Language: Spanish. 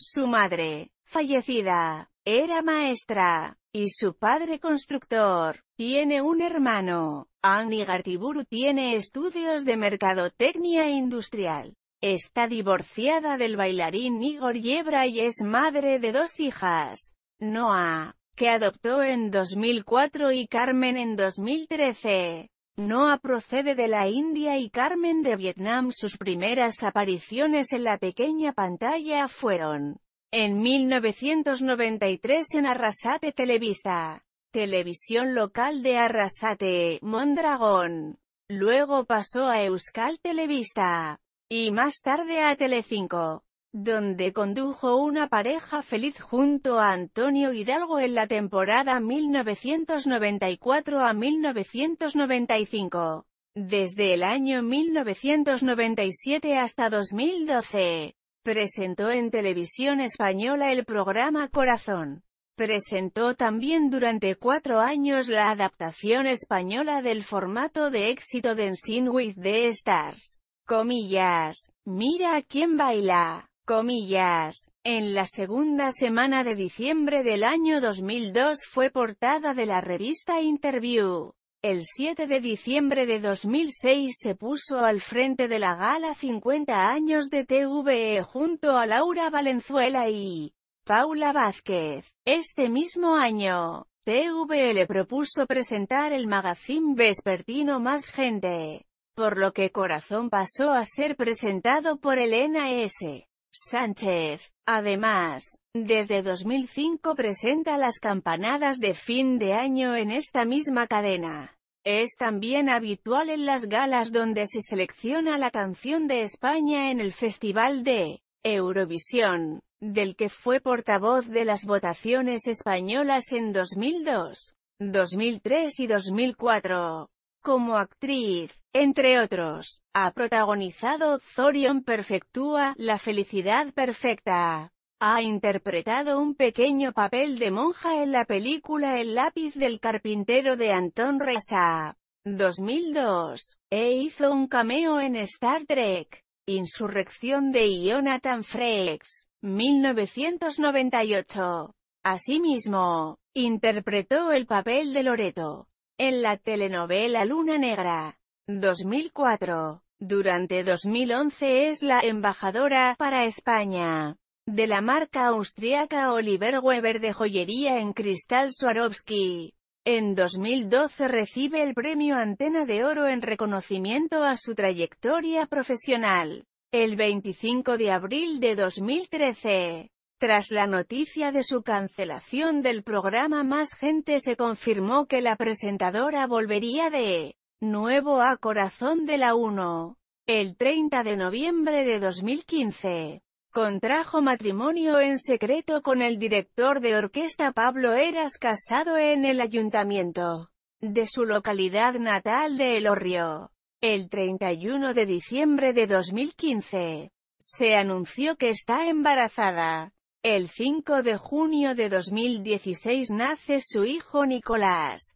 Su madre, fallecida, era maestra, y su padre constructor. Tiene un hermano. Annie Gartiburu tiene estudios de mercadotecnia industrial. Está divorciada del bailarín Igor Yebra y es madre de dos hijas, Noah, que adoptó en 2004 y Carmen en 2013. Noah procede de la India y Carmen de Vietnam. Sus primeras apariciones en la pequeña pantalla fueron en 1993 en Arrasate Televisa, televisión local de Arrasate, Mondragón. Luego pasó a Euskal Televista y más tarde a Telecinco donde condujo una pareja feliz junto a Antonio Hidalgo en la temporada 1994 a 1995. Desde el año 1997 hasta 2012, presentó en televisión española el programa Corazón. Presentó también durante cuatro años la adaptación española del formato de éxito de Sin with the Stars. Comillas. Mira quién baila comillas. En la segunda semana de diciembre del año 2002 fue portada de la revista Interview. El 7 de diciembre de 2006 se puso al frente de la gala 50 años de TVE junto a Laura Valenzuela y Paula Vázquez. Este mismo año, TVE le propuso presentar el magazine vespertino Más Gente, por lo que Corazón pasó a ser presentado por Elena S. Sánchez, además, desde 2005 presenta las campanadas de fin de año en esta misma cadena. Es también habitual en las galas donde se selecciona la canción de España en el Festival de Eurovisión, del que fue portavoz de las votaciones españolas en 2002, 2003 y 2004 como actriz, entre otros. Ha protagonizado Zorion Perfectúa, La felicidad perfecta. Ha interpretado un pequeño papel de monja en la película El lápiz del carpintero de Anton Reza, 2002, e hizo un cameo en Star Trek, Insurrección de Jonathan Frakes, 1998. Asimismo, interpretó el papel de Loreto, en la telenovela Luna Negra. 2004. Durante 2011 es la embajadora para España de la marca austriaca Oliver Weber de joyería en cristal Swarovski. En 2012 recibe el premio Antena de Oro en reconocimiento a su trayectoria profesional. El 25 de abril de 2013, tras la noticia de su cancelación del programa Más Gente se confirmó que la presentadora volvería de nuevo a Corazón de la 1. El 30 de noviembre de 2015, contrajo matrimonio en secreto con el director de orquesta Pablo Eras casado en el ayuntamiento de su localidad natal de Elorrio. El 31 de diciembre de 2015, se anunció que está embarazada. El 5 de junio de 2016 nace su hijo Nicolás.